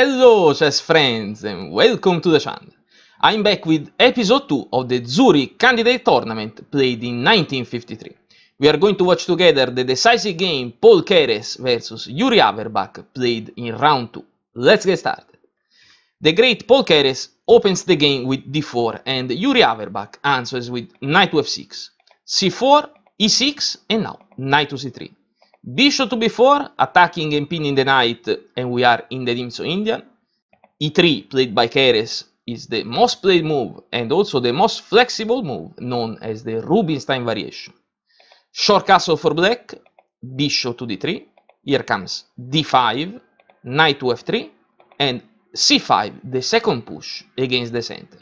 Hello chess friends and welcome to the channel. I'm back with episode 2 of the Zurich Candidate Tournament played in 1953. We are going to watch together the decisive game Paul Keres versus Yuri Averbach played in round 2. Let's get started. The great Paul Keres opens the game with d4 and Yuri Averbach answers with knight to f6, c4, e6 and now knight to c3. Bishop to b4, attacking and pinning the knight, and we are in the Dimso Indian. e3, played by Keres, is the most played move and also the most flexible move, known as the Rubinstein variation. Short castle for black, bishop to d3, here comes d5, knight to f3, and c5, the second push against the center.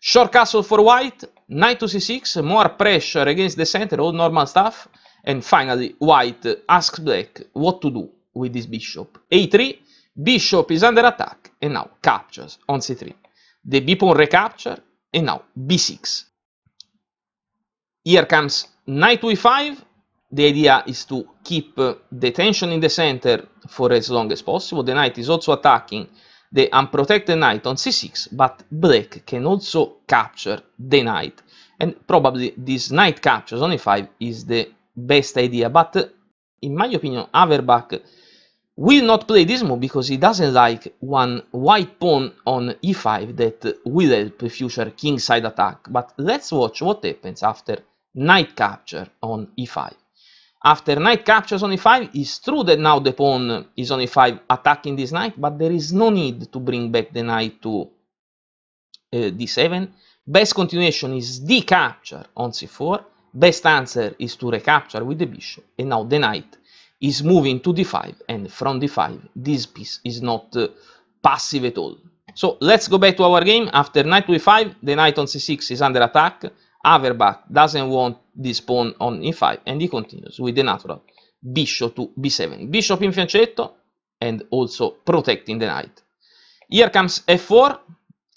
Short castle for white, knight to c6, more pressure against the center, all normal stuff, and finally, white asks black what to do with this bishop. a3, bishop is under attack, and now captures on c3. The b pawn recapture, and now b6. Here comes knight to e5. The idea is to keep the tension in the center for as long as possible. The knight is also attacking the unprotected knight on c6, but black can also capture the knight. And probably this knight captures on e5 is the best idea. But in my opinion, Averbach will not play this move because he doesn't like one white pawn on e5 that will help future kingside attack. But let's watch what happens after knight capture on e5. After knight captures on e5, it's true that now the pawn is on e5 attacking this knight, but there is no need to bring back the knight to uh, d7. Best continuation is d capture on c4 Best answer is to recapture with the bishop, and now the knight is moving to d5, and from d5 this piece is not uh, passive at all. So let's go back to our game. After knight to e5, the knight on c6 is under attack. Averbach doesn't want this pawn on e5, and he continues with the natural bishop to b7. Bishop in fianchetto, and also protecting the knight. Here comes f4,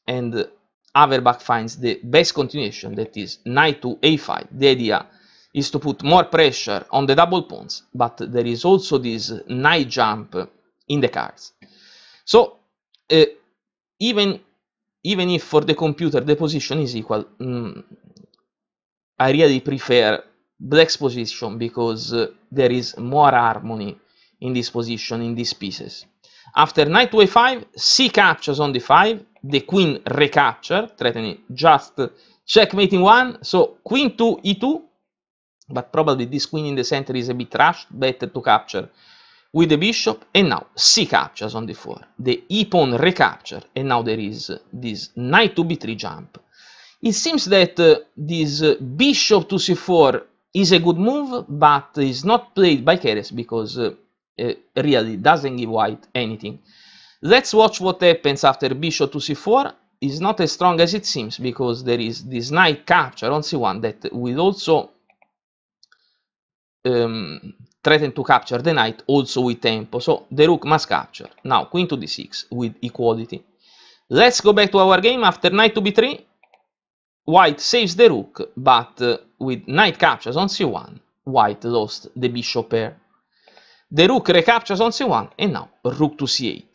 and Averbach finds the best continuation, that is knight to a5. The idea is to put more pressure on the double pawns, but there is also this knight jump in the cards. So uh, even even if for the computer the position is equal, mm, I really prefer black's position because uh, there is more harmony in this position in these pieces. After knight to a5, c captures on d5, the queen recapture, threatening just checkmate in one. So queen to e2, but probably this queen in the center is a bit rushed, better to capture with the bishop. And now c captures on d4, the e pawn recapture, and now there is this knight to b3 jump. It seems that uh, this uh, bishop to c4 is a good move, but is not played by Keres because uh, uh really doesn't give white anything. Let's watch what happens after bishop to c4 is not as strong as it seems because there is this knight capture on c1 that will also um, threaten to capture the knight also with tempo. So the rook must capture. Now queen to d6 with equality. Let's go back to our game after knight to b3. White saves the rook, but uh, with knight captures on c1, white lost the bishop pair. The rook recaptures on c1 and now rook to c8.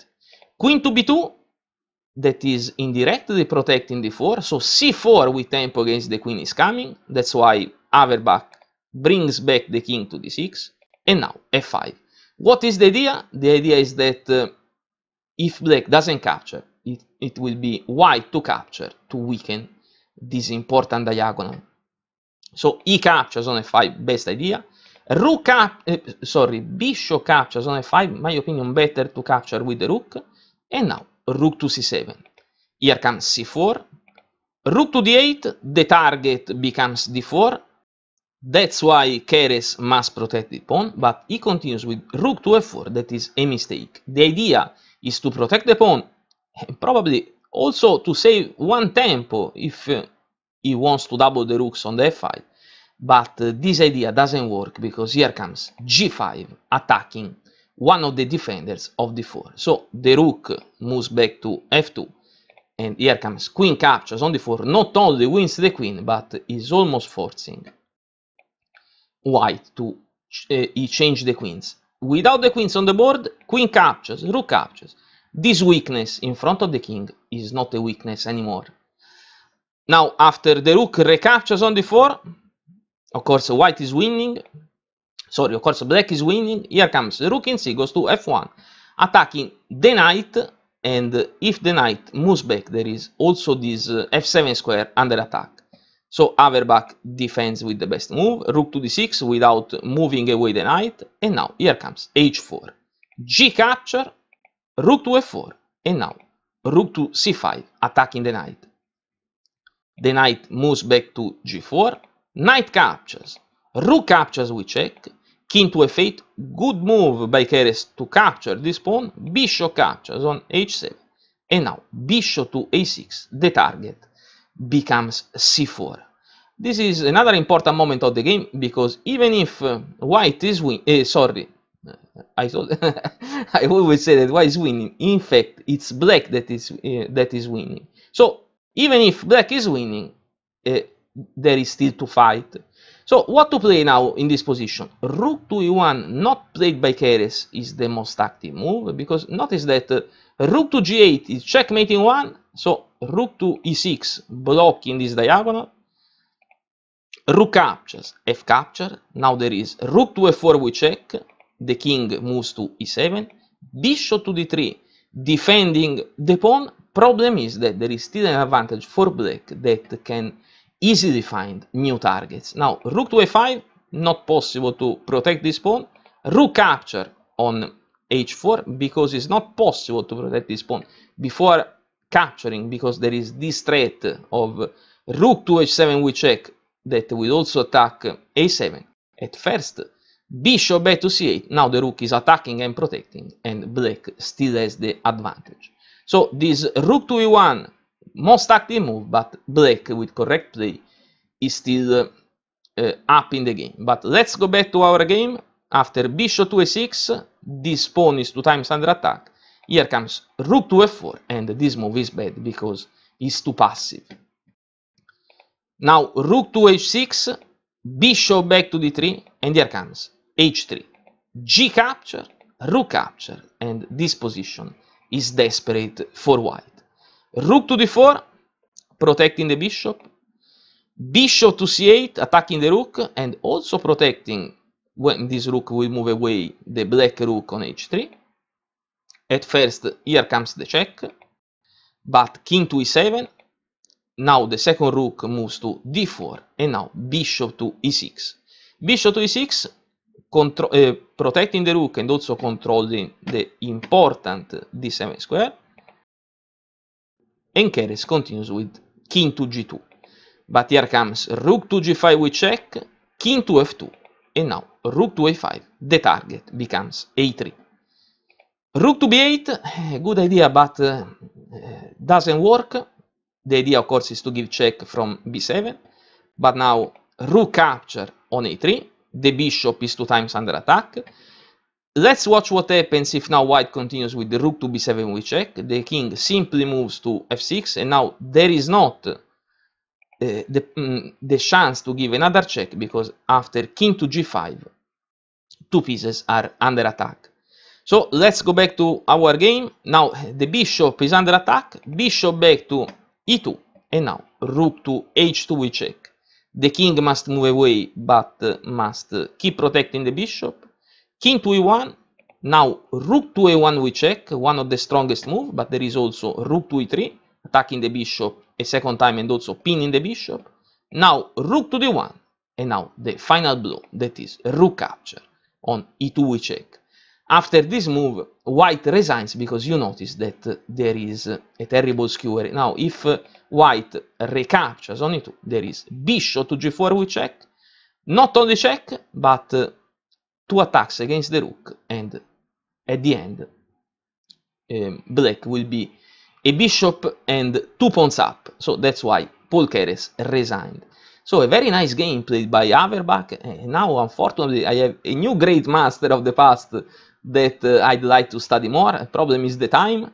Queen to b2, that is indirectly protecting d4, so c4 with tempo against the queen is coming, that's why Averbach brings back the king to d6, and now f5. What is the idea? The idea is that uh, if black doesn't capture, it, it will be white to capture to weaken this important diagonal. So e captures on f5, best idea. Rook cap, uh, sorry, bishop captures on f5, my opinion better to capture with the rook. And now, rook to c7. Here comes c4. Rook to d8, the target becomes d4. That's why Keres must protect the pawn, but he continues with rook to f4, that is a mistake. The idea is to protect the pawn, and probably also to save one tempo if uh, he wants to double the rooks on the f5. But uh, this idea doesn't work because here comes g5 attacking one of the defenders of d4. So the rook moves back to f2, and here comes queen captures on d4, not only wins the queen, but is almost forcing white to ch uh, eh, change the queens. Without the queens on the board, queen captures, rook captures. This weakness in front of the king is not a weakness anymore. Now, after the rook recaptures on d4, of course, white is winning, Sorry, of course, black is winning. Here comes the rook and c goes to f1, attacking the knight. And if the knight moves back, there is also this uh, f7 square under attack. So Averbach defends with the best move, rook to d6 without moving away the knight. And now here comes h4, g capture, rook to f4, and now rook to c5, attacking the knight. The knight moves back to g4, knight captures, rook captures we check, Quinto f8, good move by Keres to capture this pawn, bishop captures on h7, and now bishop to a6, the target becomes c4. This is another important moment of the game because even if uh, white is win, eh, uh, sorry, I thought I always say that white is winning. In fact, it's black that is uh, that is winning. So even if black is winning, eh, there is still to fight so what to play now in this position? Rook to e1 not played by Keres is the most active move because notice that uh, rook to g8 is checkmating one, so rook to e6 blocking this diagonal. Rook captures, f capture. Now there is rook to f4 we check. The king moves to e7. Bishop to d3 defending the pawn. Problem is that there is still an advantage for black that can easily find new targets. Now, rook to a5, not possible to protect this pawn. Rook capture on h4 because it's not possible to protect this pawn before capturing because there is this threat of rook to h7 we check that will also attack a7 at first bishop a to c8 now the rook is attacking and protecting and black still has the advantage so this rook to e1 most active move, but Black, with correct play is still uh, up in the game. But let's go back to our game. After bishop to a6, this pawn is two times under attack. Here comes rook to f4, and this move is bad because it's too passive. Now rook to h6, bishop back to d3, and here comes h3. g capture, rook capture, and this position is desperate for white. Rook to d4, protecting the bishop. Bishop to c8, attacking the rook, and also protecting, when this rook will move away, the black rook on h3. At first, here comes the check, but king to e7. Now the second rook moves to d4, and now bishop to e6. Bishop to e6, uh, eh, protecting the rook and also controlling the important d7 square. And Keres continues with king to g2. But here comes rook to g5 we check, king to f2. And now rook to a5, the target becomes a3. Rook to b8, eh, good idea, but uh, doesn't work. The idea, of course, is to give check from b7. But now rook capture on a3, the bishop is two times under attack. Let's watch what happens if now white continues with the rook to b7 we check. The king simply moves to f6 and now there is not uh, the, mm, the chance to give another check because after king to g5 two pieces are under attack. So let's go back to our game. Now the bishop is under attack. Bishop back to e2 and now rook to h2 we check. The king must move away but uh, must uh, keep protecting the bishop King to e1. Now rook to a1 we check, one of the strongest move, but there is also rook to e3, attacking the bishop a second time and also pinning the bishop. Now rook to d1, and now the final blow, that is rook capture on e2 we check. After this move, white resigns because you notice that uh, there is uh, a terrible skewer. Now, if uh, white recaptures on e2, there is bishop to g4 we check. Not only check, but two attacks against the rook and at the end um, black will be a bishop and two pawns up so that's why Paul Keres resigned so a very nice game played by Averbach and now unfortunately I have a new great master of the past that uh, I'd like to study more the problem is the time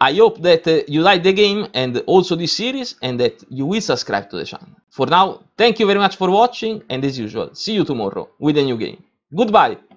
I hope that uh, you like the game and also this series and that you will subscribe to the channel. For now, thank you very much for watching and as usual, see you tomorrow with a new game. Goodbye.